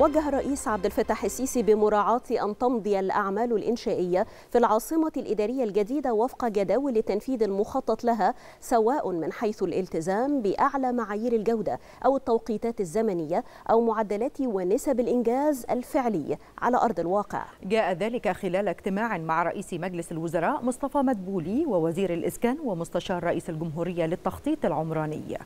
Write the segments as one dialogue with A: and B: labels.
A: وجه الرئيس عبد الفتاح السيسي بمراعاة أن تمضي الأعمال الإنشائية في العاصمة الإدارية الجديدة وفق جداول التنفيذ المخطط لها سواء من حيث الالتزام بأعلى معايير الجودة أو التوقيتات الزمنية أو معدلات ونسب الإنجاز الفعلي على أرض الواقع جاء ذلك خلال اجتماع
B: مع رئيس مجلس الوزراء مصطفى مدبولي ووزير الإسكان ومستشار رئيس الجمهورية للتخطيط العمراني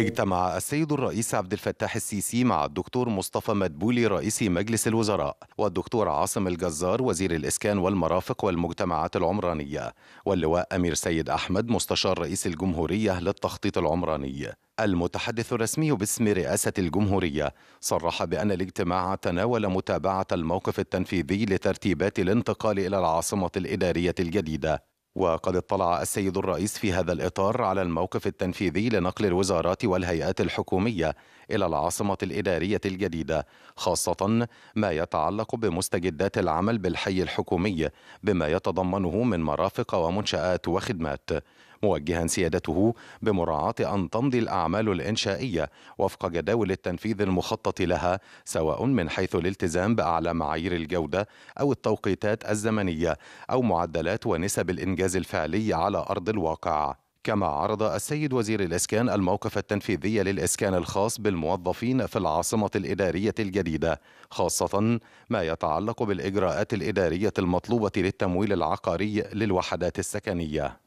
C: اجتمع السيد الرئيس عبد الفتاح السيسي مع الدكتور مصطفى مدبولي رئيس مجلس الوزراء والدكتور عاصم الجزار وزير الإسكان والمرافق والمجتمعات العمرانية واللواء أمير سيد أحمد مستشار رئيس الجمهورية للتخطيط العمراني المتحدث الرسمي باسم رئاسة الجمهورية صرح بأن الاجتماع تناول متابعة الموقف التنفيذي لترتيبات الانتقال إلى العاصمة الإدارية الجديدة وقد اطلع السيد الرئيس في هذا الإطار على الموقف التنفيذي لنقل الوزارات والهيئات الحكومية إلى العاصمة الإدارية الجديدة خاصة ما يتعلق بمستجدات العمل بالحي الحكومي بما يتضمنه من مرافق ومنشآت وخدمات موجها سيادته بمراعاة أن تمضي الأعمال الإنشائية وفق جداول التنفيذ المخطط لها سواء من حيث الالتزام بأعلى معايير الجودة أو التوقيتات الزمنية أو معدلات ونسب الإنجاز الفعلي على أرض الواقع. كما عرض السيد وزير الإسكان الموقف التنفيذي للإسكان الخاص بالموظفين في العاصمة الإدارية الجديدة خاصة ما يتعلق بالإجراءات الإدارية المطلوبة للتمويل العقاري للوحدات السكنية